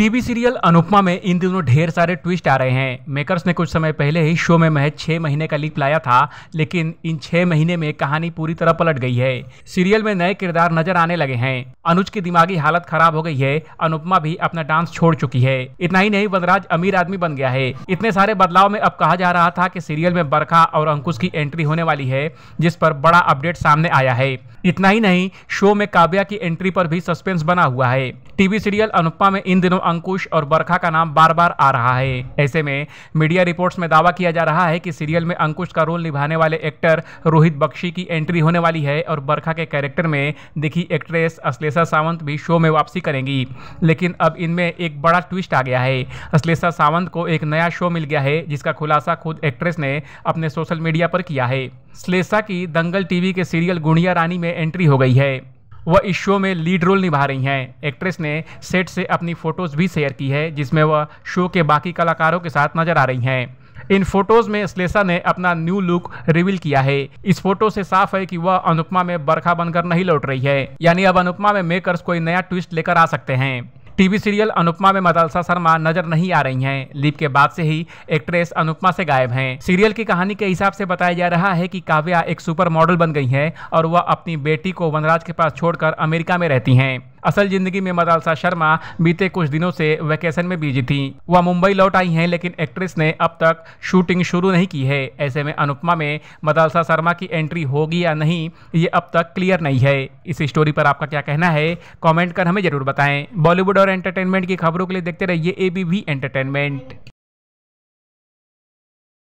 TV serial Anupama में इन दिनों ढेर सारे ट्विस्ट आ रहे हैं मेकर्स ने कुछ समय पहले ही शो में महज छह महीने का लीप लाया था लेकिन इन छह महीने में कहानी पूरी तरह पलट गई है सीरियल में नए किरदार नजर आने लगे हैं अनुज की दिमागी हालत खराब हो गई है अनुपमा भी अपना डांस छोड़ चुकी है इतना ही नहीं वनराज अमीर आदमी बन गया है इतने सारे बदलाव में अब कहा जा रहा था की सीरियल में बरखा और अंकुश की एंट्री होने वाली है जिस पर बड़ा अपडेट सामने आया है इतना ही नहीं शो में काव्या की एंट्री पर भी सस्पेंस बना हुआ है टीवी सीरियल अनुपमा में इन दिनों अंकुश और बरखा का नाम बार बार आ रहा है ऐसे में मीडिया रिपोर्ट्स में दावा किया जा रहा है कि सीरियल में अंकुश का रोल निभाने वाले एक्टर रोहित बख्शी की एंट्री होने वाली है और बरखा के कैरेक्टर में दिखी एक्ट्रेस अश्लेषा सावंत भी शो में वापसी करेंगी लेकिन अब इनमें एक बड़ा ट्विस्ट आ गया है अश्लेषा सावंत को एक नया शो मिल गया है जिसका खुलासा खुद एक्ट्रेस ने अपने सोशल मीडिया पर किया है श्लेषा की दंगल टीवी के सीरियल गुड़िया रानी में एंट्री हो गई है वह इस शो में लीड रोल निभा रही हैं एक्ट्रेस ने सेट से अपनी फ़ोटोज़ भी शेयर की है जिसमें वह शो के बाकी कलाकारों के साथ नजर आ रही हैं इन फोटोज में श्लेषा ने अपना न्यू लुक रिवील किया है इस फोटो से साफ है कि वह अनुपमा में बरखा बनकर नहीं लौट रही है यानी अब अनुपमा में मेकर्स कोई नया ट्विस्ट लेकर आ सकते हैं टीवी सीरियल अनुपमा में मदलसा शर्मा नजर नहीं आ रही हैं लीप के बाद से ही एक्ट्रेस अनुपमा से गायब हैं सीरियल की कहानी के हिसाब से बताया जा रहा है कि काव्या एक सुपर मॉडल बन गई है और वह अपनी बेटी को वनराज के पास छोड़कर अमेरिका में रहती हैं असल जिंदगी में मदालसा शर्मा बीते कुछ दिनों से वैकेशन में बिजी थी वह मुंबई लौट आई हैं लेकिन एक्ट्रेस ने अब तक शूटिंग शुरू नहीं की है ऐसे में अनुपमा में मदालसा शर्मा की एंट्री होगी या नहीं ये अब तक क्लियर नहीं है इस स्टोरी पर आपका क्या कहना है कॉमेंट कर हमें जरूर बताएं बॉलीवुड और एंटरटेनमेंट की खबरों के लिए देखते रहिए ए एंटरटेनमेंट